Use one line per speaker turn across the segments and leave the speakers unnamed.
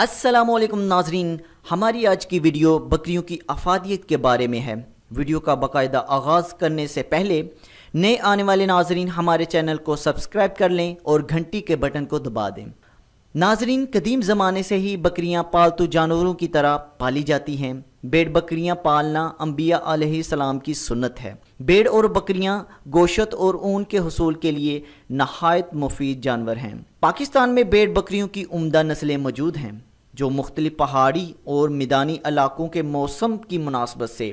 अस्सलाम वालेकुम नाजरीन हमारी आज की वीडियो बकरियों की अफादियत के बारे में है वीडियो का बाकायदा आगाज़ करने से पहले नए आने वाले नाजरीन हमारे चैनल को सब्सक्राइब कर लें और घंटी के बटन को दबा दें नाजरीन कदीम ज़माने से ही बकरियां पालतू जानवरों की तरह पाली जाती हैं बेड़ बकरियां पालना अम्बिया सलाम की सुन्नत है बेड़ और बकरियां गोशत और ऊन के हसूल के लिए नहायत मुफीद जानवर हैं पाकिस्तान में बेड़ बकरियों की उम्दा नस्लें मौजूद हैं जो मुख्तलि पहाड़ी और मैदानी इलाकों के मौसम की मुनासबत से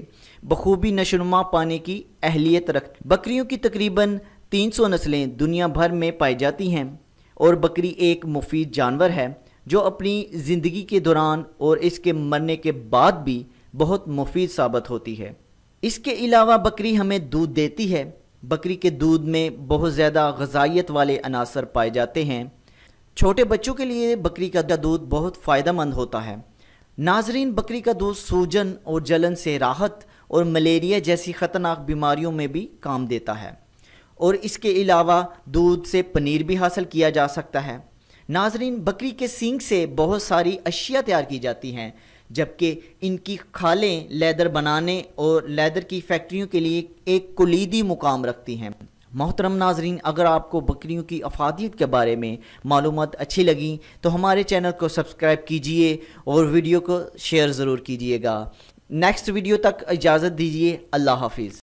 बखूबी नशोनुमा पाने की अहलियत रख बकरियों की तकरीबन तीन सौ नस्लें दुनिया भर में पाई जाती हैं और बकरी एक मुफीद जानवर है जो अपनी ज़िंदगी के दौरान और इसके मरने के बाद भी बहुत मुफीद साबित होती है इसके अलावा बकरी हमें दूध देती है बकरी के दूध में बहुत ज़्यादा गजाइत वाले अनासर पाए जाते हैं छोटे बच्चों के लिए बकरी का दूध बहुत फ़ायदेमंद होता है नाजरीन बकरी का दूध सूजन और जलन से राहत और मलेरिया जैसी ख़तरनाक बीमारियों में भी काम देता है और इसके अलावा दूध से पनीर भी हासिल किया जा सकता है नाजरीन बकरी के सींग से बहुत सारी अशिया तैयार की जाती हैं जबकि इनकी खालें लेदर बनाने और लेदर की फैक्ट्रियों के लिए एक कुलीदी मुकाम रखती हैं मोहतरम नाजरीन अगर आपको बकरियों की अफादियत के बारे में मालूम अच्छी लगी तो हमारे चैनल को सब्सक्राइब कीजिए और वीडियो को शेयर ज़रूर कीजिएगा नेक्स्ट वीडियो तक इजाज़त दीजिए अल्लाह हाफिज़